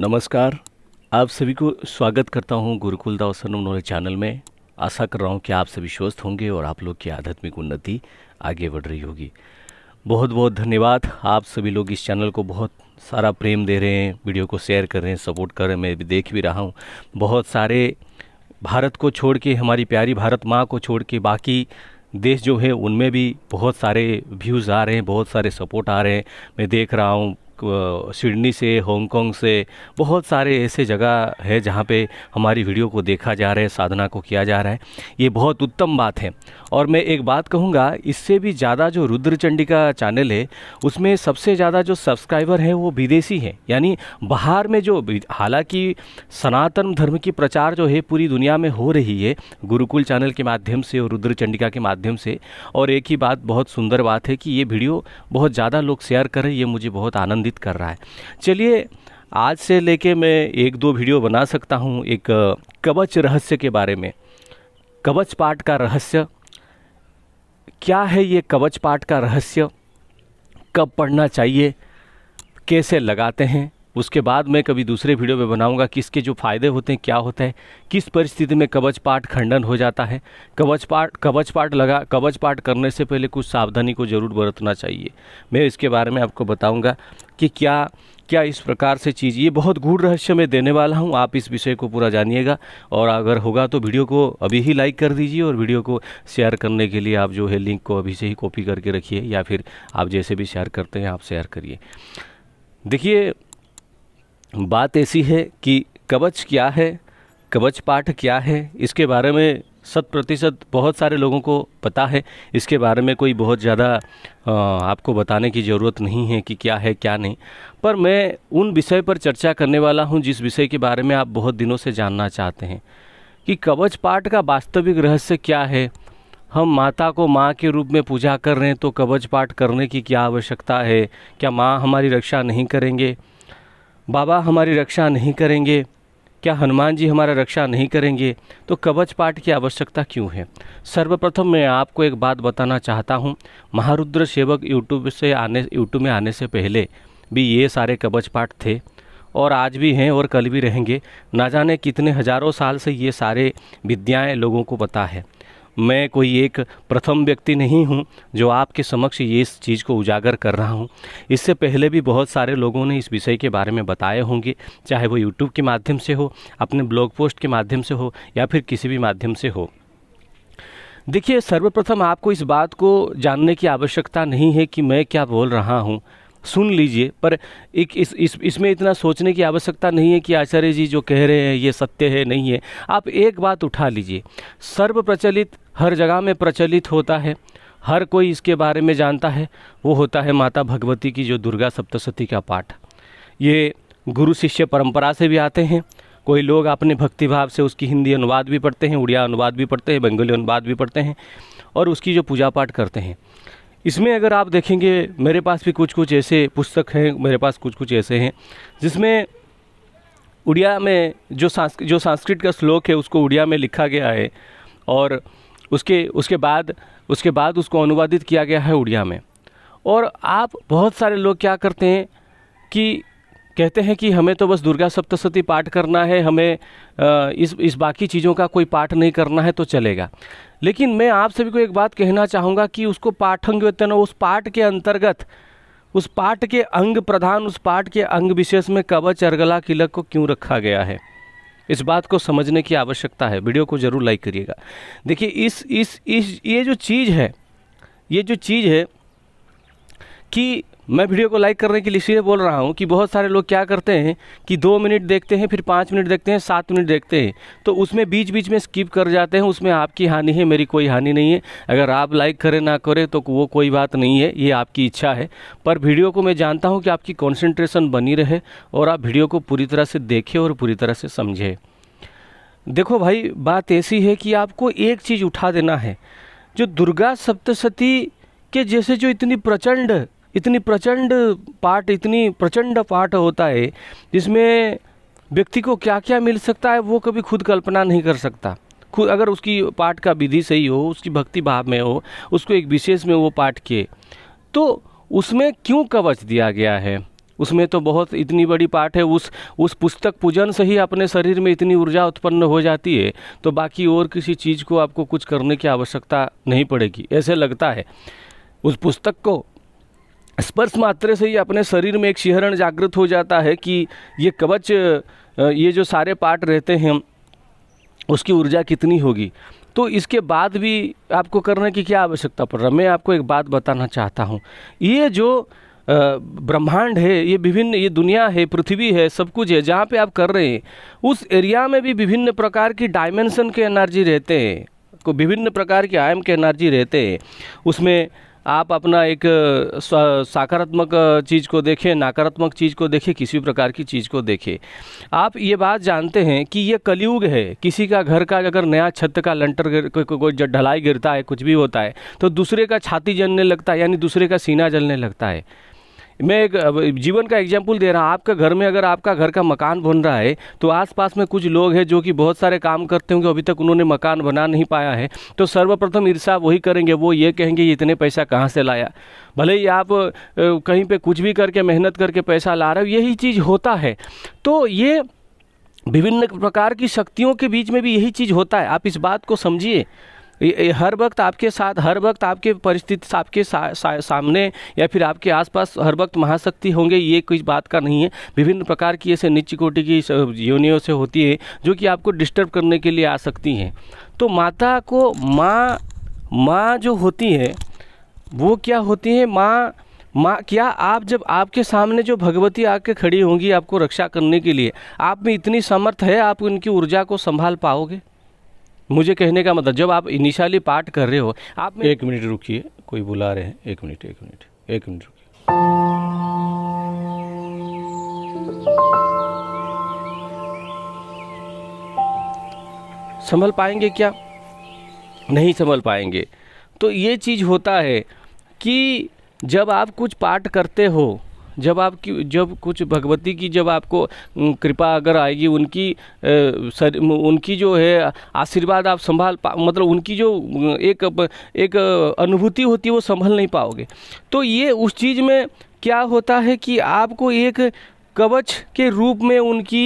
नमस्कार आप सभी को स्वागत करता हूं गुरुकुल दावसन नॉलेज चैनल में आशा कर रहा हूं कि आप सभी स्वस्थ होंगे और आप लोग की आध्यात्मिक उन्नति आगे बढ़ रही होगी बहुत बहुत धन्यवाद आप सभी लोग इस चैनल को बहुत सारा प्रेम दे रहे हैं वीडियो को शेयर कर रहे हैं सपोर्ट कर रहे हैं मैं भी देख भी रहा हूँ बहुत सारे भारत को छोड़ के हमारी प्यारी भारत माँ को छोड़ के बाकी देश जो है उनमें भी बहुत सारे व्यूज़ आ रहे हैं बहुत सारे सपोर्ट आ रहे हैं मैं देख रहा हूँ सिडनी से हांगकांग से बहुत सारे ऐसे जगह है जहाँ पे हमारी वीडियो को देखा जा रहा है साधना को किया जा रहा है ये बहुत उत्तम बात है और मैं एक बात कहूँगा इससे भी ज़्यादा जो रुद्रचंडी का चैनल है उसमें सबसे ज़्यादा जो सब्सक्राइबर हैं वो विदेशी हैं यानी बाहर में जो हालांकि सनातन धर्म की प्रचार जो है पूरी दुनिया में हो रही है गुरुकुल चैनल के माध्यम से और रुद्रचंडिका के माध्यम से और एक ही बात बहुत सुंदर बात है कि ये वीडियो बहुत ज़्यादा लोग शेयर करें ये मुझे बहुत आनंदित संबोधित कर रहा है चलिए आज से लेके मैं एक दो वीडियो बना सकता हूँ एक कवच रहस्य के बारे में कवच पाठ का रहस्य क्या है ये कवच पाठ का रहस्य कब पढ़ना चाहिए कैसे लगाते हैं उसके बाद मैं कभी दूसरे वीडियो में बनाऊंगा कि इसके जो फ़ायदे होते हैं क्या होता है किस परिस्थिति में कवच पाठ खंडन हो जाता है कवच पाठ कवच पाठ लगा कवच पाठ करने से पहले कुछ सावधानी को ज़रूर बरतना चाहिए मैं इसके बारे में आपको बताऊंगा कि क्या क्या इस प्रकार से चीज़ ये बहुत गूढ़ रहस्य में देने वाला हूँ आप इस विषय को पूरा जानिएगा और अगर होगा तो वीडियो को अभी ही लाइक कर दीजिए और वीडियो को शेयर करने के लिए आप जो है लिंक को अभी से ही कॉपी करके रखिए या फिर आप जैसे भी शेयर करते हैं आप शेयर करिए देखिए बात ऐसी है कि कवच क्या है कवच पाठ क्या है इसके बारे में शत प्रतिशत बहुत सारे लोगों को पता है इसके बारे में कोई बहुत ज़्यादा आपको बताने की ज़रूरत नहीं है कि क्या है क्या नहीं पर मैं उन विषय पर चर्चा करने वाला हूँ जिस विषय के बारे में आप बहुत दिनों से जानना चाहते हैं कि कवच पाठ का वास्तविक रहस्य क्या है हम माता को माँ के रूप में पूजा कर रहे हैं तो कवच पाठ करने की क्या आवश्यकता है क्या माँ हमारी रक्षा नहीं करेंगे बाबा हमारी रक्षा नहीं करेंगे क्या हनुमान जी हमारा रक्षा नहीं करेंगे तो कवच पाठ की आवश्यकता क्यों है सर्वप्रथम मैं आपको एक बात बताना चाहता हूँ महारुद्र सेवक यूट्यूब से आने यूट्यूब में आने से पहले भी ये सारे कवच पाठ थे और आज भी हैं और कल भी रहेंगे ना जाने कितने हजारों साल से ये सारे विद्याएं लोगों को पता है मैं कोई एक प्रथम व्यक्ति नहीं हूँ जो आपके समक्ष ये इस चीज़ को उजागर कर रहा हूँ इससे पहले भी बहुत सारे लोगों ने इस विषय के बारे में बताए होंगे चाहे वो यूट्यूब के माध्यम से हो अपने ब्लॉग पोस्ट के माध्यम से हो या फिर किसी भी माध्यम से हो देखिए सर्वप्रथम आपको इस बात को जानने की आवश्यकता नहीं है कि मैं क्या बोल रहा हूँ सुन लीजिए पर एक इस इसमें इस, इसमें इतना सोचने की आवश्यकता नहीं है कि आचार्य जी जो कह रहे हैं ये सत्य है नहीं है आप एक बात उठा लीजिए सर्व प्रचलित हर जगह में प्रचलित होता है हर कोई इसके बारे में जानता है वो होता है माता भगवती की जो दुर्गा सप्तशती का पाठ ये गुरु शिष्य परंपरा से भी आते हैं कोई लोग अपने भक्तिभाव से उसकी हिंदी अनुवाद भी पढ़ते हैं उड़िया अनुवाद भी पढ़ते हैं बंगाली अनुवाद भी पढ़ते हैं और उसकी जो पूजा पाठ करते हैं इसमें अगर आप देखेंगे मेरे पास भी कुछ कुछ ऐसे पुस्तक हैं मेरे पास कुछ कुछ ऐसे हैं जिसमें उड़िया में जो सांस्कृ जो संस्कृत का श्लोक है उसको उड़िया में लिखा गया है और उसके उसके बाद उसके बाद उसको अनुवादित किया गया है उड़िया में और आप बहुत सारे लोग क्या करते हैं कि कहते हैं कि हमें तो बस दुर्गा सप्तशती पाठ करना है हमें इस इस बाकी चीज़ों का कोई पाठ नहीं करना है तो चलेगा लेकिन मैं आप सभी को एक बात कहना चाहूँगा कि उसको पाठंग उस पाठ के अंतर्गत उस पाठ के अंग प्रधान उस पाठ के अंग विशेष में कवच अर्गला किलक को क्यों रखा गया है इस बात को समझने की आवश्यकता है वीडियो को ज़रूर लाइक करिएगा देखिए इस इस इस ये जो चीज़ है ये जो चीज़ है कि मैं वीडियो को लाइक करने के लिए इसलिए बोल रहा हूँ कि बहुत सारे लोग क्या करते हैं कि दो मिनट देखते हैं फिर पाँच मिनट देखते हैं सात मिनट देखते हैं तो उसमें बीच बीच में स्किप कर जाते हैं उसमें आपकी हानि है मेरी कोई हानि नहीं है अगर आप लाइक करें ना करें तो वो कोई बात नहीं है ये आपकी इच्छा है पर वीडियो को मैं जानता हूँ कि आपकी कॉन्सेंट्रेशन बनी रहे और आप वीडियो को पूरी तरह से देखें और पूरी तरह से समझें देखो भाई बात ऐसी है कि आपको एक चीज़ उठा देना है जो दुर्गा सप्तशती के जैसे जो इतनी प्रचंड इतनी प्रचंड पाठ इतनी प्रचंड पाठ होता है जिसमें व्यक्ति को क्या क्या मिल सकता है वो कभी खुद कल्पना नहीं कर सकता खुद अगर उसकी पाठ का विधि सही हो उसकी भक्ति भाव में हो उसको एक विशेष में वो पाठ किए तो उसमें क्यों कवच दिया गया है उसमें तो बहुत इतनी बड़ी पाठ है उस उस पुस्तक पूजन से ही अपने शरीर में इतनी ऊर्जा उत्पन्न हो जाती है तो बाकी और किसी चीज़ को आपको कुछ करने की आवश्यकता नहीं पड़ेगी ऐसे लगता है उस पुस्तक को स्पर्श मात्र से ही अपने शरीर में एक शिहरण जागृत हो जाता है कि ये कवच ये जो सारे पार्ट रहते हैं उसकी ऊर्जा कितनी होगी तो इसके बाद भी आपको करने की क्या आवश्यकता पड़ रहा है मैं आपको एक बात बताना चाहता हूँ ये जो ब्रह्मांड है ये विभिन्न ये दुनिया है पृथ्वी है सब कुछ है जहाँ पे आप कर रहे हैं उस एरिया में भी विभिन्न प्रकार की डायमेंशन के एनर्जी रहते हैं को विभिन्न प्रकार के आयम के एनर्जी रहते हैं उसमें आप अपना एक सकारात्मक चीज़ को देखें नकारात्मक चीज़ को देखें किसी भी प्रकार की चीज़ को देखें आप ये बात जानते हैं कि ये कलयुग है किसी का घर का अगर नया छत का लंटर कोई ढलाई गिरता है कुछ भी होता है तो दूसरे का छाती जलने लगता है यानी दूसरे का सीना जलने लगता है मैं एक जीवन का एग्जाम्पल दे रहा हूँ आपका घर में अगर आपका घर का मकान बन रहा है तो आसपास में कुछ लोग हैं जो कि बहुत सारे काम करते होंगे अभी तक उन्होंने मकान बना नहीं पाया है तो सर्वप्रथम ईर्षा वही करेंगे वो ये कहेंगे इतने पैसा कहाँ से लाया भले ही आप कहीं पर कुछ भी करके मेहनत करके पैसा ला रहे हो यही चीज़ होता है तो ये विभिन्न प्रकार की शक्तियों के बीच में भी यही चीज़ होता है आप इस बात को समझिए ये हर वक्त आपके साथ हर वक्त आपके परिस्थिति आपके सा, सा, सामने या फिर आपके आसपास हर वक्त महाशक्ति होंगे ये कोई बात का नहीं है विभिन्न प्रकार की ऐसे निच्च कोटि की योनियों से होती है जो कि आपको डिस्टर्ब करने के लिए आ सकती हैं तो माता को माँ माँ जो होती है वो क्या होती है माँ माँ क्या आप जब आपके सामने जो भगवती आके खड़ी होंगी आपको रक्षा करने के लिए आप में इतनी समर्थ है आप उनकी ऊर्जा को संभाल पाओगे मुझे कहने का मतलब जब आप इनिशियली पार्ट कर रहे हो आप एक मिनट रुकिए कोई बुला रहे हैं एक मिनट एक मिनट एक मिनट रुकिए संभल पाएंगे क्या नहीं संभल पाएंगे तो ये चीज़ होता है कि जब आप कुछ पाठ करते हो जब आपकी जब कुछ भगवती की जब आपको कृपा अगर आएगी उनकी सर, उनकी जो है आशीर्वाद आप संभाल पा मतलब उनकी जो एक एक अनुभूति होती है वो संभल नहीं पाओगे तो ये उस चीज़ में क्या होता है कि आपको एक कवच के रूप में उनकी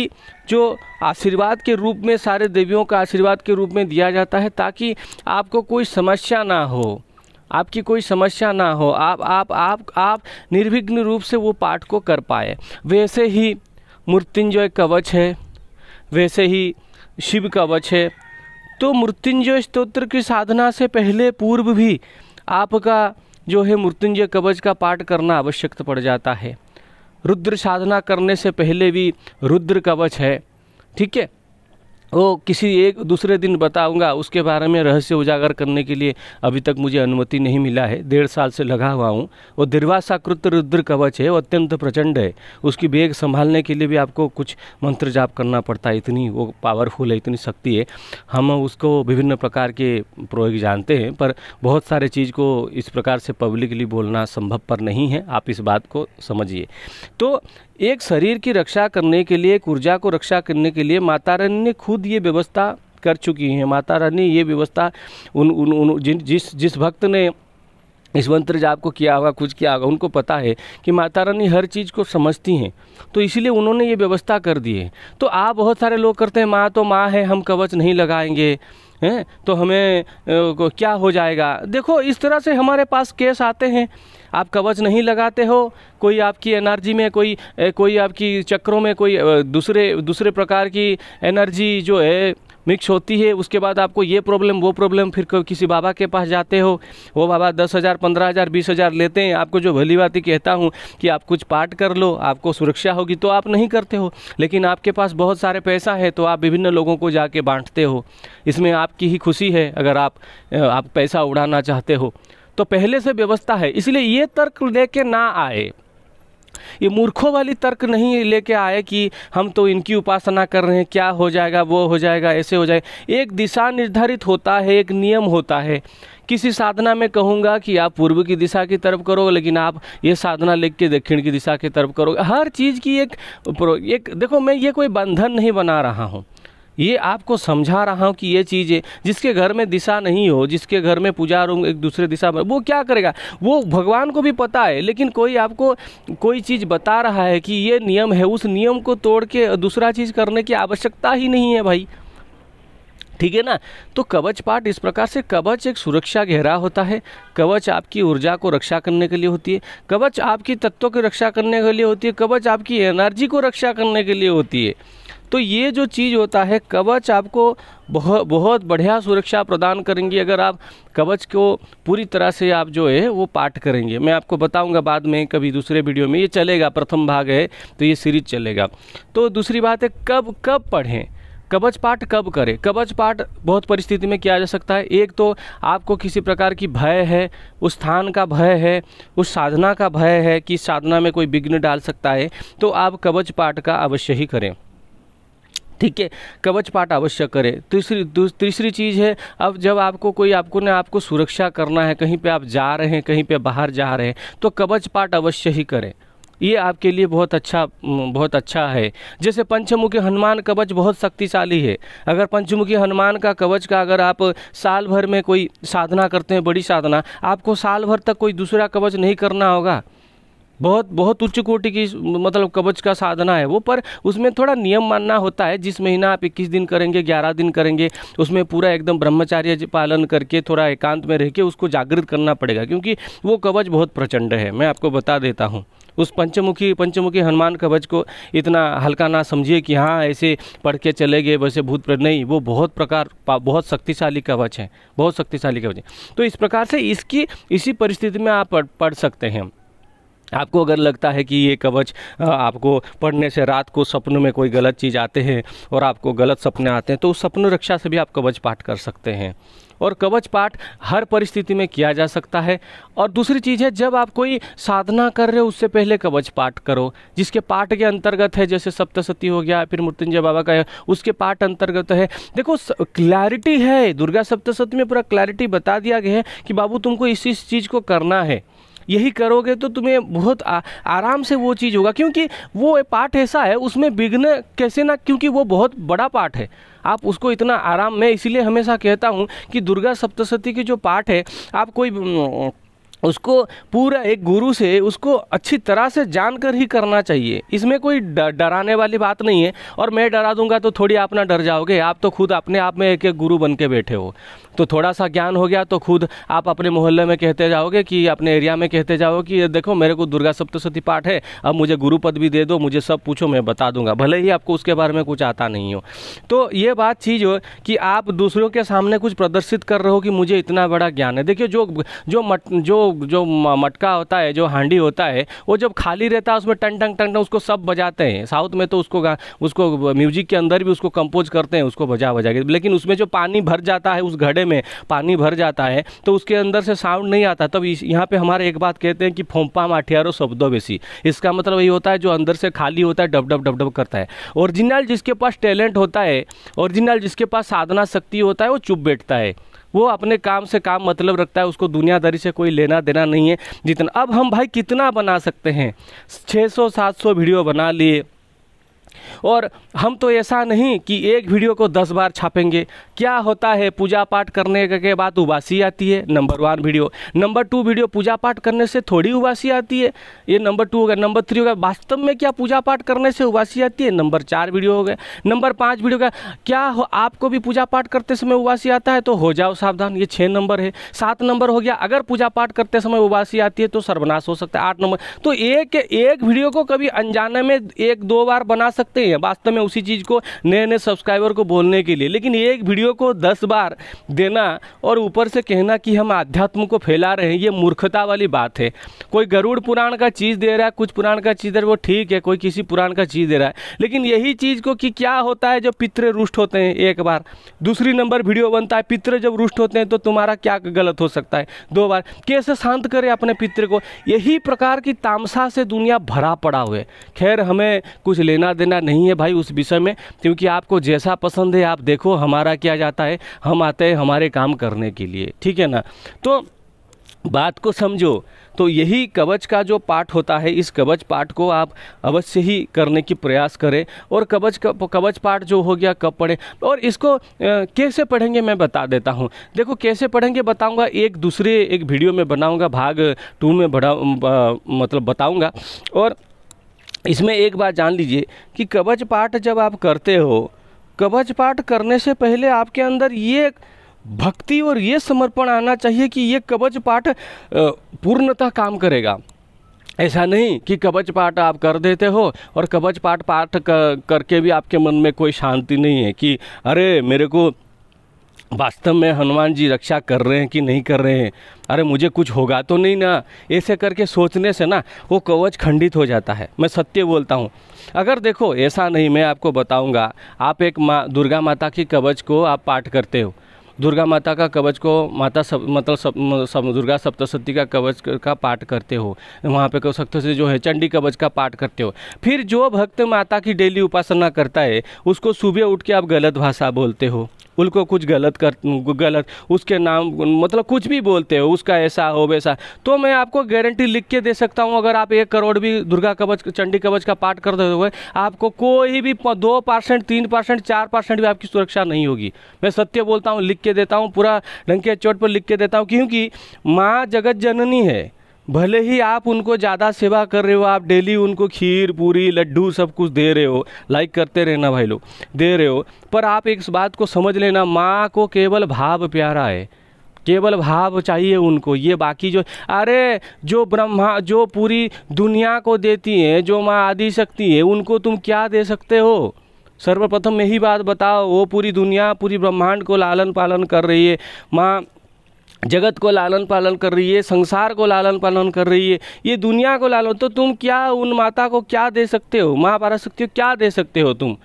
जो आशीर्वाद के रूप में सारे देवियों का आशीर्वाद के रूप में दिया जाता है ताकि आपको कोई समस्या ना हो आपकी कोई समस्या ना हो आप आप आप आप निर्विघ्न रूप से वो पाठ को कर पाए वैसे ही मृत्युंजय कवच है वैसे ही शिव कवच है तो मृत्युंजय स्त्रोत्र की साधना से पहले पूर्व भी आपका जो है मृत्युंजय कवच का पाठ करना आवश्यक पड़ जाता है रुद्र साधना करने से पहले भी रुद्र कवच है ठीक है वो किसी एक दूसरे दिन बताऊंगा उसके बारे में रहस्य उजागर करने के लिए अभी तक मुझे अनुमति नहीं मिला है डेढ़ साल से लगा हुआ हूँ वो दीर्वासाकृत रुद्र कवच है वो अत्यंत प्रचंड है उसकी बेग संभालने के लिए भी आपको कुछ मंत्र जाप करना पड़ता है इतनी वो पावरफुल है इतनी शक्ति है हम उसको विभिन्न प्रकार के प्रयोग जानते हैं पर बहुत सारे चीज़ को इस प्रकार से पब्लिकली बोलना संभव पर नहीं है आप इस बात को समझिए तो एक शरीर की रक्षा करने के लिए एक ऊर्जा को रक्षा करने के लिए माता रानी ने खुद खुद ये व्यवस्था कर चुकी हैं माता रानी ये व्यवस्था उन उन, उन जिन जिस जिस भक्त ने इस मंत्र जाप को किया होगा कुछ किया होगा उनको पता है कि माता रानी हर चीज़ को समझती हैं तो इसीलिए उन्होंने ये व्यवस्था कर दी है तो आप बहुत सारे लोग करते हैं माँ तो माँ है हम कवच नहीं लगाएंगे हैं तो हमें क्या हो जाएगा देखो इस तरह से हमारे पास केस आते हैं आप कवच नहीं लगाते हो कोई आपकी एनर्जी में कोई कोई आपकी चक्रों में कोई दूसरे दूसरे प्रकार की एनर्जी जो है मिक्स होती है उसके बाद आपको ये प्रॉब्लम वो प्रॉब्लम फिर किसी बाबा के पास जाते हो वो बाबा दस हज़ार पंद्रह हज़ार बीस हज़ार लेते हैं आपको जो भली बात कहता हूँ कि आप कुछ पाठ कर लो आपको सुरक्षा होगी तो आप नहीं करते हो लेकिन आपके पास बहुत सारे पैसा है तो आप विभिन्न लोगों को जाके बांटते हो इसमें आपकी ही खुशी है अगर आप आप पैसा उड़ाना चाहते हो तो पहले से व्यवस्था है इसलिए ये तर्क लेके ना आए ये मूर्खों वाली तर्क नहीं लेके आए कि हम तो इनकी उपासना कर रहे हैं क्या हो जाएगा वो हो जाएगा ऐसे हो जाएगा एक दिशा निर्धारित होता है एक नियम होता है किसी साधना में कहूँगा कि आप पूर्व की दिशा की तरफ करो लेकिन आप ये साधना लिख के दक्षिण की दिशा की तरफ करो हर चीज़ की एक एक देखो मैं ये कोई बंधन नहीं बना रहा हूँ ये आपको समझा रहा हूँ कि ये चीज़ है जिसके घर में दिशा नहीं हो जिसके घर में पूजा रूम एक दूसरे दिशा में वो क्या करेगा वो भगवान को भी पता है लेकिन कोई आपको कोई चीज़ बता रहा है कि ये नियम है उस नियम को तोड़ के दूसरा चीज़ करने की आवश्यकता ही नहीं है भाई ठीक है ना तो कवच पाठ इस प्रकार से कवच एक सुरक्षा गहरा होता है कवच आपकी ऊर्जा को रक्षा करने के लिए होती है कवच आपकी तत्वों की रक्षा करने के लिए होती है कवच आपकी एनर्जी को रक्षा करने के लिए होती है तो ये जो चीज़ होता है कवच आपको बहुत बहुत बढ़िया सुरक्षा प्रदान करेंगी अगर आप कवच को पूरी तरह से आप जो है वो पाठ करेंगे मैं आपको बताऊंगा बाद में कभी दूसरे वीडियो में ये चलेगा प्रथम भाग है तो ये सीरीज चलेगा तो दूसरी बात है कब कब पढ़ें कवच पाठ कब करें कवच पाठ बहुत परिस्थिति में किया जा सकता है एक तो आपको किसी प्रकार की भय है उस स्थान का भय है उस साधना का भय है कि साधना में कोई विघ्न डाल सकता है तो आप कवच पाठ का अवश्य ही करें ठीक है कवच पाठ अवश्य करें तीसरी तीसरी चीज़ है अब जब आपको कोई आपको ने आपको सुरक्षा करना है कहीं पे आप जा रहे हैं कहीं पे बाहर जा रहे हैं तो कवच पाठ अवश्य ही करें ये आपके लिए बहुत अच्छा बहुत अच्छा है जैसे पंचमुखी हनुमान कवच बहुत शक्तिशाली है अगर पंचमुखी हनुमान का कवच का अगर आप साल भर में कोई साधना करते हैं बड़ी साधना आपको साल भर तक कोई दूसरा कवच नहीं करना होगा बहुत बहुत उच्च कोटि की मतलब कवच का साधना है वो पर उसमें थोड़ा नियम मानना होता है जिस महीना आप इक्कीस दिन करेंगे ग्यारह दिन करेंगे उसमें पूरा एकदम ब्रह्मचार्य पालन करके थोड़ा एकांत में रह के उसको जागृत करना पड़ेगा क्योंकि वो कवच बहुत प्रचंड है मैं आपको बता देता हूँ उस पंचमुखी पंचमुखी हनुमान कवच को इतना हल्का ना समझिए कि हाँ ऐसे पढ़ के चले गए वैसे भूत प्र नहीं वो बहुत प्रकार बहुत शक्तिशाली कवच है बहुत शक्तिशाली कवच है तो इस प्रकार से इसकी इसी परिस्थिति में आप पढ़ सकते हैं आपको अगर लगता है कि ये कवच आपको पढ़ने से रात को सपनों में कोई गलत चीज़ आते हैं और आपको गलत सपने आते हैं तो उस सपन रक्षा से भी आप कवच पाठ कर सकते हैं और कवच पाठ हर परिस्थिति में किया जा सकता है और दूसरी चीज़ है जब आप कोई साधना कर रहे हो उससे पहले कवच पाठ करो जिसके पाठ के अंतर्गत है जैसे सप्तशती हो गया फिर मृत्युंजय बाबा का है उसके पाठ अंतर्गत है देखो क्लैरिटी है दुर्गा सप्तशती में पूरा क्लैरिटी बता दिया गया है कि बाबू तुमको इस इस चीज़ को करना है यही करोगे तो तुम्हें बहुत आ, आराम से वो चीज़ होगा क्योंकि वो पार्ट ऐसा है उसमें बिघने कैसे ना क्योंकि वो बहुत बड़ा पार्ट है आप उसको इतना आराम मैं इसीलिए हमेशा कहता हूँ कि दुर्गा सप्तशती की जो पाठ है आप कोई उसको पूरा एक गुरु से उसको अच्छी तरह से जानकर ही करना चाहिए इसमें कोई डराने वाली बात नहीं है और मैं डरा दूंगा तो थोड़ी आप ना डर जाओगे आप तो खुद अपने आप में एक एक गुरु बन के बैठे हो तो थोड़ा सा ज्ञान हो गया तो खुद आप अपने मोहल्ले में कहते जाओगे कि अपने एरिया में कहते जाओ कि ये देखो मेरे को दुर्गा सप्तशती पाठ है अब मुझे गुरु पद भी दे दो मुझे सब पूछो मैं बता दूंगा भले ही आपको उसके बारे में कुछ आता नहीं हो तो ये बात चीज़ हो कि आप दूसरों के सामने कुछ प्रदर्शित कर रहे हो कि मुझे इतना बड़ा ज्ञान है देखिए जो जो मट जो जो मटका होता है जो हांडी होता है वो जब खाली रहता है उसमें टन टन टन टन उसको सब बजाते हैं साउथ में तो उसको उसको म्यूजिक के अंदर भी उसको कंपोज करते हैं उसको बजा बजा के लेकिन उसमें जो पानी भर जाता है उस घड़े घंटे में पानी भर जाता है तो उसके अंदर से साउंड नहीं आता तब यहाँ पे हमारे एक बात कहते हैं कि फोम्पा माठियारो शब्दों बेसी इसका मतलब यही होता है जो अंदर से खाली होता है डब डब डब डब करता है ओरिजिनल जिसके पास टैलेंट होता है ओरिजिनल जिसके पास साधना शक्ति होता है वो चुप बैठता है वो अपने काम से काम मतलब रखता है उसको दुनियादारी से कोई लेना देना नहीं है जितना अब हम भाई कितना बना सकते हैं 600 700 वीडियो बना लिए और हम तो ऐसा नहीं कि एक वीडियो को दस बार छापेंगे क्या होता है पूजा पाठ करने के बाद उबासी आती है number one video number two video पूजा पाठ करने से थोड़ी उबासी आती है ये नंबर टू हो गया नंबर थ्री हो गया वास्तव में क्या पूजा पाठ करने से उबासी आती है नंबर चार वीडियो हो गया नंबर पाँच वीडियो का क्या हो आपको भी पूजा पाठ करते समय उबासी आता है तो हो जाओ सावधान ये छः नंबर है सात नंबर हो गया अगर पूजा पाठ करते समय उबासी आती है तो सर्वनाश हो सकता है आठ नंबर तो एक एक वीडियो को कभी अनजाने में एक दो बार बना सकते हैं है वास्तव में उसी चीज़ को नए नए सब्सक्राइबर को बोलने के लिए लेकिन एक वीडियो को दस बार देना और ऊपर से कहना कि हम आध्यात्म को फैला रहे हैं ये मूर्खता वाली बात है कोई गरुड़ पुराण का चीज़ दे रहा है कुछ पुराण का चीज़ दे रहा है वो ठीक है कोई किसी पुराण का चीज़ दे रहा है लेकिन यही चीज़ को कि क्या होता है जब पितृ रुष्ट होते हैं एक बार दूसरी नंबर वीडियो बनता है पितृ जब रुष्ट होते हैं तो तुम्हारा क्या गलत हो सकता है दो बार कैसे शांत करें अपने पितृ को यही प्रकार की तामसा से दुनिया भरा पड़ा हुए खैर हमें कुछ लेना देना नहीं नहीं है भाई उस विषय में क्योंकि आपको जैसा पसंद है आप देखो हमारा क्या जाता है हम आते हैं हमारे काम करने के लिए ठीक है ना तो बात को समझो तो यही कवच का जो पाठ होता है इस कवच पाठ को आप अवश्य ही करने की प्रयास करें और कवच कवच पाठ जो हो गया कब पढ़े और इसको कैसे पढ़ेंगे मैं बता देता हूँ देखो कैसे पढ़ेंगे बताऊंगा एक दूसरे एक वीडियो में बनाऊंगा भाग टू में बढ़ा मतलब बताऊंगा और इसमें एक बात जान लीजिए कि कवच पाठ जब आप करते हो कवच पाठ करने से पहले आपके अंदर ये भक्ति और ये समर्पण आना चाहिए कि ये कवच पाठ पूर्णतः काम करेगा ऐसा नहीं कि कवच पाठ आप कर देते हो और कवच पाठ पाठ कर, करके भी आपके मन में कोई शांति नहीं है कि अरे मेरे को वास्तव में हनुमान जी रक्षा कर रहे हैं कि नहीं कर रहे हैं अरे मुझे कुछ होगा तो नहीं ना ऐसे करके सोचने से ना वो कवच खंडित हो जाता है मैं सत्य बोलता हूँ अगर देखो ऐसा नहीं मैं आपको बताऊँगा आप एक माँ दुर्गा माता की कवच को आप पाठ करते हो दुर्गा माता का कवच को माता सब मतलब सब, सब दुर्गा सप्तशती का कवच का पाठ करते हो वहाँ पे कह सकते जो है चंडी कवच का पाठ करते हो फिर जो भक्त माता की डेली उपासना करता है उसको सुबह उठ के आप गलत भाषा बोलते हो उनको कुछ गलत कर गलत उसके नाम मतलब कुछ भी बोलते हो उसका ऐसा हो वैसा तो मैं आपको गारंटी लिख के दे सकता हूँ अगर आप एक करोड़ भी दुर्गा कवच चंडी कवच का पाठ कर दोगे आपको कोई भी दो परसेंट तीन परसेंट चार परसेंट भी आपकी सुरक्षा नहीं होगी मैं सत्य बोलता हूँ लिख के देता हूँ पूरा ढंग के चोट पर लिख के देता हूँ क्योंकि माँ जगत जननी है भले ही आप उनको ज़्यादा सेवा कर रहे हो आप डेली उनको खीर पूरी लड्डू सब कुछ दे रहे हो लाइक करते रहना भाई लोग दे रहे हो पर आप एक बात को समझ लेना माँ को केवल भाव प्यारा है केवल भाव चाहिए उनको ये बाकी जो अरे जो ब्रह्मा जो पूरी दुनिया को देती हैं जो माँ आदि शक्ति है उनको तुम क्या दे सकते हो सर्वप्रथम यही बात बताओ वो पूरी दुनिया पूरी ब्रह्मांड को लालन पालन कर रही है माँ जगत को लालन पालन कर रही है संसार को लालन पालन कर रही है ये दुनिया को लालन तो तुम क्या उन माता को क्या दे सकते हो माँ शक्ति सकते हो क्या दे सकते हो तुम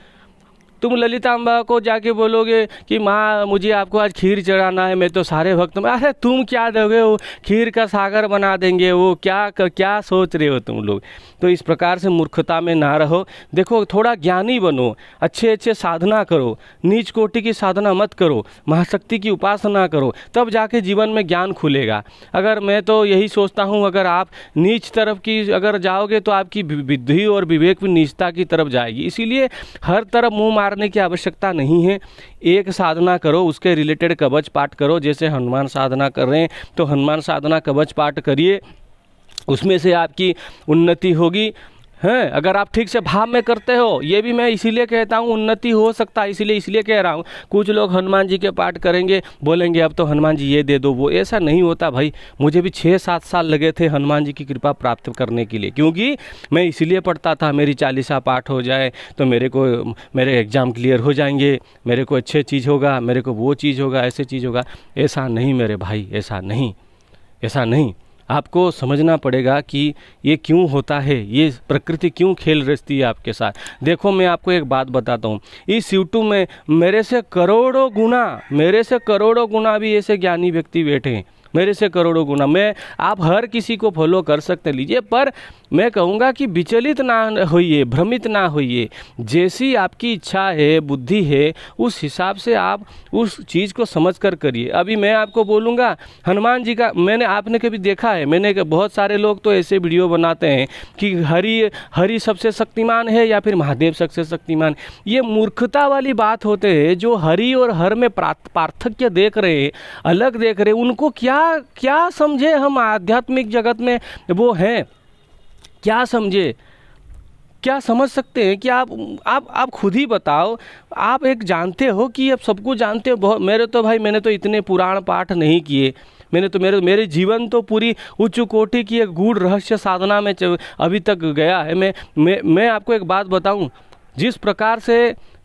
तुम ललिता अम्बा को जाके बोलोगे कि माँ मुझे आपको आज खीर चढ़ाना है मैं तो सारे भक्त में अरे तुम क्या दोगे वो खीर का सागर बना देंगे वो क्या कर, क्या सोच रहे हो तुम लोग तो इस प्रकार से मूर्खता में ना रहो देखो थोड़ा ज्ञानी बनो अच्छे अच्छे साधना करो नीच कोटि की साधना मत करो महाशक्ति की उपासना करो तब जाके जीवन में ज्ञान खुलेगा अगर मैं तो यही सोचता हूँ अगर आप नीच तरफ की अगर जाओगे तो आपकी बुद्धि और विवेक भी नीचता की तरफ जाएगी इसीलिए हर तरफ मुँह मारने की आवश्यकता नहीं है एक साधना करो उसके रिलेटेड कवच पाठ करो जैसे हनुमान साधना कर रहे हैं तो हनुमान साधना कवच पाठ करिए उसमें से आपकी उन्नति होगी हैं अगर आप ठीक से भाव में करते हो ये भी मैं इसीलिए कहता हूँ उन्नति हो सकता है इसीलिए इसलिए कह रहा हूँ कुछ लोग हनुमान जी के पाठ करेंगे बोलेंगे अब तो हनुमान जी ये दे दो वो ऐसा नहीं होता भाई मुझे भी छः सात साल लगे थे हनुमान जी की कृपा प्राप्त करने के लिए क्योंकि मैं इसीलिए पढ़ता था मेरी चालीसा पाठ हो जाए तो मेरे को मेरे एग्ज़ाम क्लियर हो जाएंगे मेरे को अच्छे चीज़ होगा मेरे को वो चीज़ होगा ऐसे चीज़ होगा ऐसा नहीं मेरे भाई ऐसा नहीं ऐसा नहीं आपको समझना पड़ेगा कि ये क्यों होता है ये प्रकृति क्यों खेल रचती है आपके साथ देखो मैं आपको एक बात बताता हूँ इस यूट्यूब में मेरे से करोड़ों गुना मेरे से करोड़ों गुना भी ऐसे ज्ञानी व्यक्ति बैठे हैं मेरे से करोड़ों गुना मैं आप हर किसी को फॉलो कर सकते लीजिए पर मैं कहूँगा कि विचलित ना होइए भ्रमित ना होइए जैसी आपकी इच्छा है बुद्धि है उस हिसाब से आप उस चीज़ को समझ कर करिए अभी मैं आपको बोलूँगा हनुमान जी का मैंने आपने कभी देखा है मैंने बहुत सारे लोग तो ऐसे वीडियो बनाते हैं कि हरि हरि सबसे शक्तिमान है या फिर महादेव सबसे शक्तिमान ये मूर्खता वाली बात होते हैं जो हरि और हर में पार्थक्य देख रहे अलग देख रहे उनको क्या क्या समझे हम आध्यात्मिक जगत में वो हैं क्या समझे क्या समझ सकते हैं कि आप आप आप खुद ही बताओ आप एक जानते हो कि आप सबको जानते हो बहुत मेरे तो भाई मैंने तो इतने पुराण पाठ नहीं किए मैंने तो मेरे मेरे जीवन तो पूरी उच्च कोटि की एक गूढ़ रहस्य साधना में अभी तक गया है मैं मैं मैं आपको एक बात बताऊं जिस प्रकार से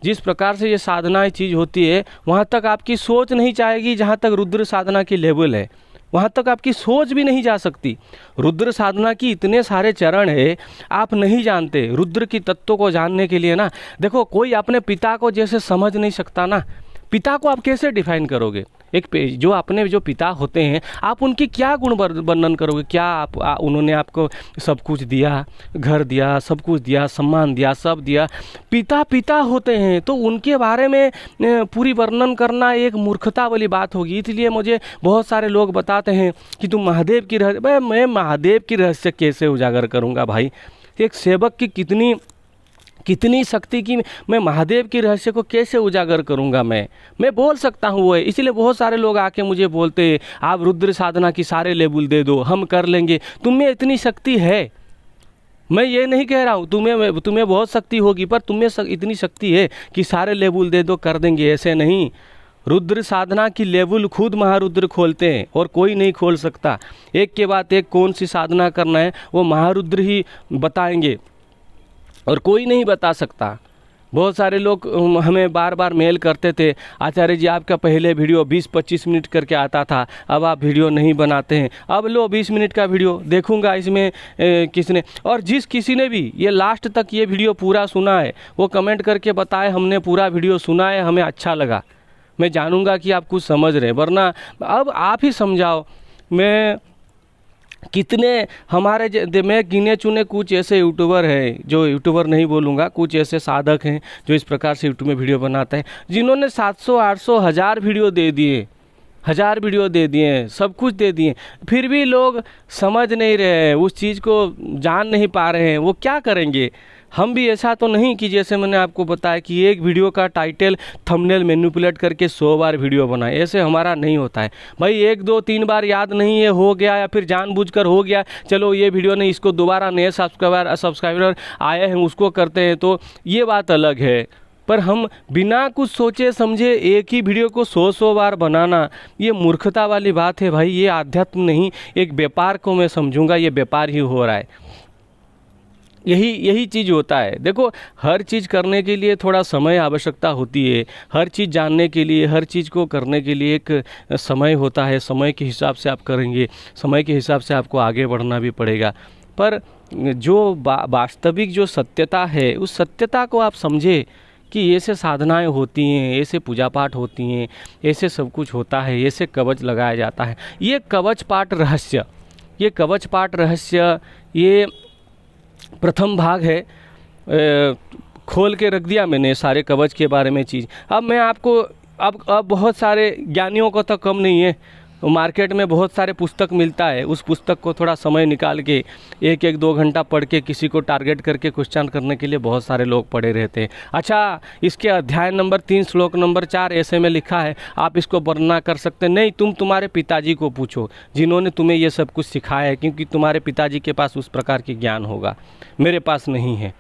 जिस प्रकार से ये साधना चीज़ होती है वहाँ तक आपकी सोच नहीं चाहेगी जहाँ तक रुद्र साधना की लेवल है वहाँ तक आपकी सोच भी नहीं जा सकती रुद्र साधना की इतने सारे चरण है आप नहीं जानते रुद्र की तत्व को जानने के लिए ना देखो कोई अपने पिता को जैसे समझ नहीं सकता ना पिता को आप कैसे डिफाइन करोगे एक जो अपने जो पिता होते हैं आप उनके क्या गुण वर्णन करोगे क्या आप आ, उन्होंने आपको सब कुछ दिया घर दिया सब कुछ दिया सम्मान दिया सब दिया पिता पिता होते हैं तो उनके बारे में पूरी वर्णन करना एक मूर्खता वाली बात होगी इसलिए मुझे बहुत सारे लोग बताते हैं कि तुम महादेव की रहस्य मैं महादेव की रहस्य कैसे उजागर करूँगा भाई एक सेवक की कितनी कितनी शक्ति की मैं महादेव की रहस्य को कैसे उजागर करूंगा मैं मैं बोल सकता हूँ वो इसलिए बहुत सारे लोग आके मुझे बोलते हैं आप रुद्र साधना की सारे लेबुल दे दो हम कर लेंगे तुम्हें इतनी शक्ति है मैं ये नहीं कह रहा हूँ तुम्हें तुम्हें बहुत शक्ति होगी पर तुम्हें सक, इतनी शक्ति है कि सारे लेबुल दे दो कर देंगे ऐसे नहीं रुद्र साधना की लेबुल खुद महारुद्र खोलते हैं और कोई नहीं खोल सकता एक के बाद एक कौन सी साधना करना है वो महारुद्र ही बताएंगे और कोई नहीं बता सकता बहुत सारे लोग हमें बार बार मेल करते थे आचार्य जी आपका पहले वीडियो 20-25 मिनट करके आता था अब आप वीडियो नहीं बनाते हैं अब लो 20 मिनट का वीडियो देखूंगा इसमें ए, किसने और जिस किसी ने भी ये लास्ट तक ये वीडियो पूरा सुना है वो कमेंट करके बताए हमने पूरा वीडियो सुना है हमें अच्छा लगा मैं जानूंगा कि आप कुछ समझ रहे वरना अब आप ही समझाओ मैं कितने हमारे मैं गिने चुने कुछ ऐसे यूट्यूबर हैं जो यूट्यूबर नहीं बोलूँगा कुछ ऐसे साधक हैं जो इस प्रकार से यूट्यूब में वीडियो बनाते हैं जिन्होंने 700 800 हज़ार वीडियो दे दिए हज़ार वीडियो दे दिए हैं सब कुछ दे दिए फिर भी लोग समझ नहीं रहे हैं उस चीज़ को जान नहीं पा रहे हैं वो क्या करेंगे हम भी ऐसा तो नहीं कि जैसे मैंने आपको बताया कि एक वीडियो का टाइटल थंबनेल मेनुपुलेट करके सौ बार वीडियो बनाए ऐसे हमारा नहीं होता है भाई एक दो तीन बार याद नहीं है हो गया या फिर जानबूझकर हो गया चलो ये वीडियो नहीं इसको दोबारा नए सब्सक्राइबर सब्सक्राइबर आए हैं उसको करते हैं तो ये बात अलग है पर हम बिना कुछ सोचे समझे एक ही वीडियो को सौ सौ बार बनाना ये मूर्खता वाली बात है भाई ये आध्यात्म नहीं एक व्यापार को मैं समझूंगा ये व्यापार ही हो रहा है यही यही चीज़ होता है देखो हर चीज़ करने के लिए थोड़ा समय आवश्यकता होती है हर चीज़ जानने के लिए हर चीज़ को करने के लिए एक समय होता है समय के हिसाब से आप करेंगे समय के हिसाब से आपको आगे बढ़ना भी पड़ेगा पर जो वास्तविक बा, जो सत्यता है उस सत्यता को आप समझे कि ऐसे साधनाएं होती हैं ऐसे पूजा पाठ होती हैं ऐसे सब कुछ होता है ऐसे कवच लगाया जाता है ये कवच पाठ रहस्य ये कवच पाठ रहस्य ये प्रथम भाग है खोल के रख दिया मैंने सारे कवच के बारे में चीज़ अब मैं आपको अब अब बहुत सारे ज्ञानियों को तो कम नहीं है मार्केट में बहुत सारे पुस्तक मिलता है उस पुस्तक को थोड़ा समय निकाल के एक एक दो घंटा पढ़ के किसी को टारगेट करके क्वेश्चन करने के लिए बहुत सारे लोग पढ़े रहते हैं अच्छा इसके अध्याय नंबर तीन श्लोक नंबर चार ऐसे में लिखा है आप इसको वर्णना कर सकते नहीं तुम तुम्हारे पिताजी को पूछो जिन्होंने तुम्हें ये सब कुछ सिखाया है क्योंकि तुम्हारे पिताजी के पास उस प्रकार की ज्ञान होगा मेरे पास नहीं है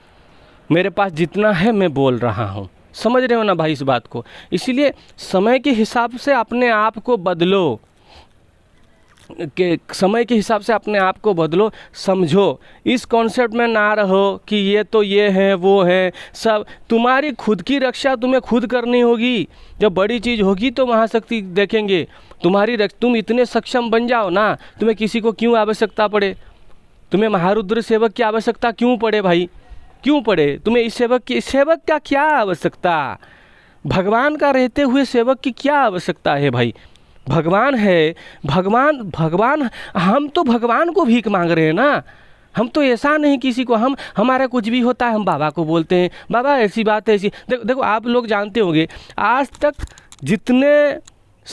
मेरे पास जितना है मैं बोल रहा हूँ समझ रहे हो ना भाई इस बात को इसीलिए समय के हिसाब से अपने आप को बदलो के समय के हिसाब से अपने आप को बदलो समझो इस कॉन्सेप्ट में ना रहो कि ये तो ये है वो है सब तुम्हारी खुद की रक्षा तुम्हें खुद करनी होगी जब बड़ी चीज़ होगी तो महाशक्ति देखेंगे तुम्हारी रक्ष तुम इतने सक्षम बन जाओ ना तुम्हें किसी को क्यों आवश्यकता पड़े तुम्हें महारुद्र सेवक की आवश्यकता क्यों पड़े भाई क्यों पड़े तुम्हें इस सेवक की सेवक का क्या आवश्यकता भगवान का रहते हुए सेवक की क्या आवश्यकता है भाई भगवान है भगवान भगवान हम तो भगवान को भीख मांग रहे हैं ना हम तो ऐसा नहीं किसी को हम हमारा कुछ भी होता है हम बाबा को बोलते हैं बाबा ऐसी बात है ऐसी देखो देखो आप लोग जानते होंगे आज तक जितने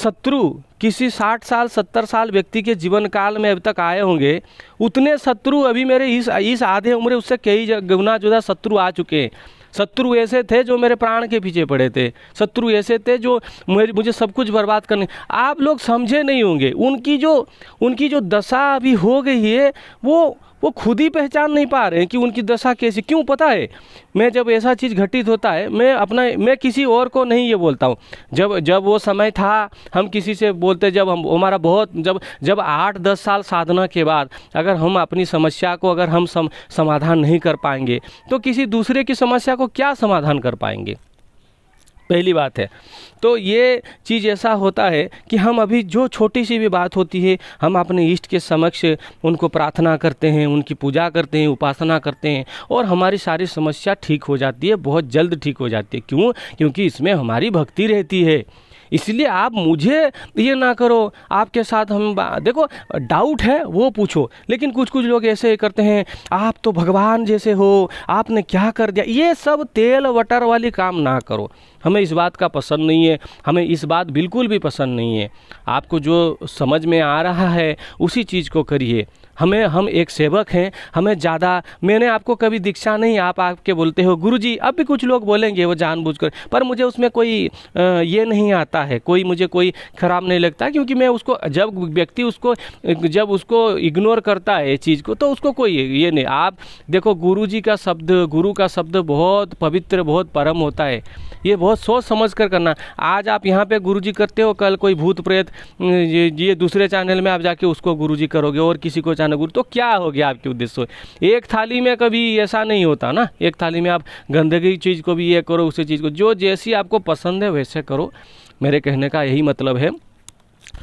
शत्रु किसी साठ साल सत्तर साल व्यक्ति के जीवन काल में अभी तक आए होंगे उतने शत्रु अभी मेरे इस इस आधे उम्र उससे कई गुना जुदा शत्रु आ चुके हैं शत्रु ऐसे थे जो मेरे प्राण के पीछे पड़े थे शत्रु ऐसे थे जो मेरे मुझे सब कुछ बर्बाद करने आप लोग समझे नहीं होंगे उनकी जो उनकी जो दशा अभी हो गई है वो वो खुद ही पहचान नहीं पा रहे हैं कि उनकी दशा कैसी क्यों पता है मैं जब ऐसा चीज़ घटित होता है मैं अपना मैं किसी और को नहीं ये बोलता हूँ जब जब वो समय था हम किसी से बोलते जब हम हमारा बहुत जब जब आठ दस साल साधना के बाद अगर हम अपनी समस्या को अगर हम सम, समाधान नहीं कर पाएंगे तो किसी दूसरे की समस्या को क्या समाधान कर पाएंगे पहली बात है तो ये चीज़ ऐसा होता है कि हम अभी जो छोटी सी भी बात होती है हम अपने इष्ट के समक्ष उनको प्रार्थना करते हैं उनकी पूजा करते हैं उपासना करते हैं और हमारी सारी समस्या ठीक हो जाती है बहुत जल्द ठीक हो जाती है क्यों क्योंकि इसमें हमारी भक्ति रहती है इसलिए आप मुझे ये ना करो आपके साथ हम देखो डाउट है वो पूछो लेकिन कुछ कुछ लोग ऐसे करते हैं आप तो भगवान जैसे हो आपने क्या कर दिया ये सब तेल वटर वाली काम ना करो हमें इस बात का पसंद नहीं है हमें इस बात बिल्कुल भी पसंद नहीं है आपको जो समझ में आ रहा है उसी चीज़ को करिए हमें हम एक सेवक हैं हमें ज़्यादा मैंने आपको कभी दीक्षा नहीं आप आपके बोलते हो गुरु जी अब भी कुछ लोग बोलेंगे वो जानबूझकर पर मुझे उसमें कोई ये नहीं आता है कोई मुझे कोई ख़राब नहीं लगता क्योंकि मैं उसको जब व्यक्ति उसको जब उसको इग्नोर करता है चीज़ को तो उसको कोई ये नहीं आप देखो गुरु जी का शब्द गुरु का शब्द बहुत पवित्र बहुत परम होता है ये बहुत सोच समझ कर करना आज आप यहाँ पे गुरुजी करते हो कल कोई भूत प्रेत ये, ये दूसरे चैनल में आप जाके उसको गुरुजी करोगे और किसी को चैनल गुरु तो क्या हो गया आपके उद्देश्य एक थाली में कभी ऐसा नहीं होता ना एक थाली में आप गंदगी चीज़ को भी ये करो उसी चीज़ को जो जैसी आपको पसंद है वैसे करो मेरे कहने का यही मतलब है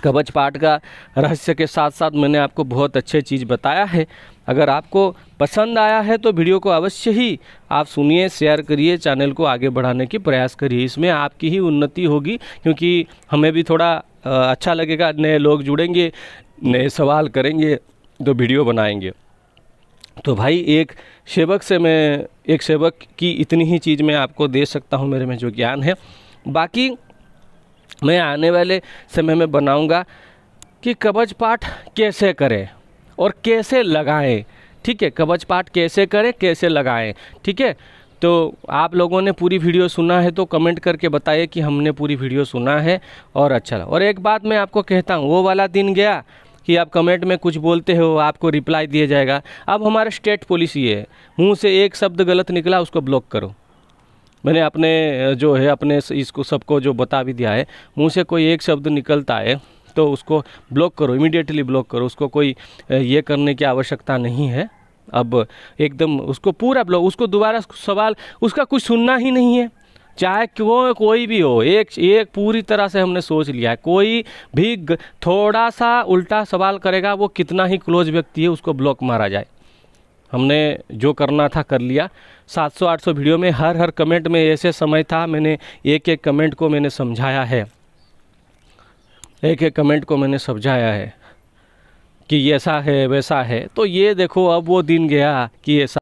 कवच पाठ का रहस्य के साथ साथ मैंने आपको बहुत अच्छे चीज़ बताया है अगर आपको पसंद आया है तो वीडियो को अवश्य ही आप सुनिए शेयर करिए चैनल को आगे बढ़ाने की प्रयास करिए इसमें आपकी ही उन्नति होगी क्योंकि हमें भी थोड़ा अच्छा लगेगा नए लोग जुड़ेंगे नए सवाल करेंगे तो वीडियो बनाएंगे तो भाई एक सेवक से मैं एक सेवक की इतनी ही चीज़ मैं आपको दे सकता हूँ मेरे में जो ज्ञान है बाकी मैं आने वाले समय में बनाऊँगा कि कबज पाठ कैसे करें और कैसे लगाएं ठीक है कवच पाठ कैसे करें कैसे लगाएं ठीक है तो आप लोगों ने पूरी वीडियो सुना है तो कमेंट करके बताइए कि हमने पूरी वीडियो सुना है और अच्छा लगा और एक बात मैं आपको कहता हूँ वो वाला दिन गया कि आप कमेंट में कुछ बोलते हो आपको रिप्लाई दिया जाएगा अब हमारा स्टेट पॉलिसी है मुंह से एक शब्द गलत निकला उसको ब्लॉक करो मैंने अपने जो है अपने इसको सबको जो बता भी दिया है मुंह से कोई एक शब्द निकलता है तो उसको ब्लॉक करो इमिडिएटली ब्लॉक करो उसको कोई ये करने की आवश्यकता नहीं है अब एकदम उसको पूरा ब्लॉक उसको दोबारा सवाल उसका कुछ सुनना ही नहीं है चाहे वो कोई भी हो एक एक पूरी तरह से हमने सोच लिया है कोई भी थोड़ा सा उल्टा सवाल करेगा वो कितना ही क्लोज व्यक्ति है उसको ब्लॉक मारा जाए हमने जो करना था कर लिया 700-800 वीडियो में हर हर कमेंट में ऐसे समय था मैंने एक एक कमेंट को मैंने समझाया है एक एक कमेंट को मैंने समझाया है कि ऐसा है वैसा है तो ये देखो अब वो दिन गया कि ऐसा